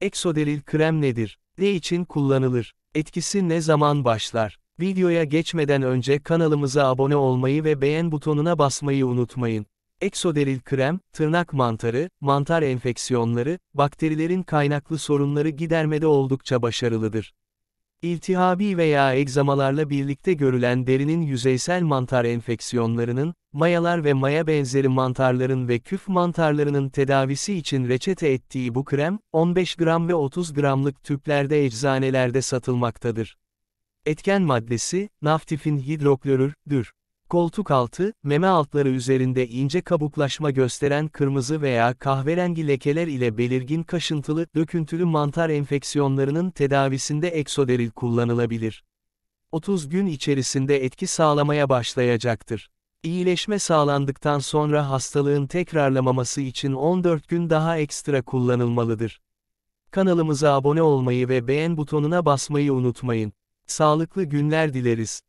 Eksoderil krem nedir? Ne için kullanılır? Etkisi ne zaman başlar? Videoya geçmeden önce kanalımıza abone olmayı ve beğen butonuna basmayı unutmayın. Eksoderil krem, tırnak mantarı, mantar enfeksiyonları, bakterilerin kaynaklı sorunları gidermede oldukça başarılıdır. İltihabi veya egzamalarla birlikte görülen derinin yüzeysel mantar enfeksiyonlarının, mayalar ve maya benzeri mantarların ve küf mantarlarının tedavisi için reçete ettiği bu krem, 15 gram ve 30 gramlık tüplerde eczanelerde satılmaktadır. Etken maddesi, naftifin hidroklorürdür. Koltuk altı, meme altları üzerinde ince kabuklaşma gösteren kırmızı veya kahverengi lekeler ile belirgin kaşıntılı, döküntülü mantar enfeksiyonlarının tedavisinde eksoderil kullanılabilir. 30 gün içerisinde etki sağlamaya başlayacaktır. İyileşme sağlandıktan sonra hastalığın tekrarlamaması için 14 gün daha ekstra kullanılmalıdır. Kanalımıza abone olmayı ve beğen butonuna basmayı unutmayın. Sağlıklı günler dileriz.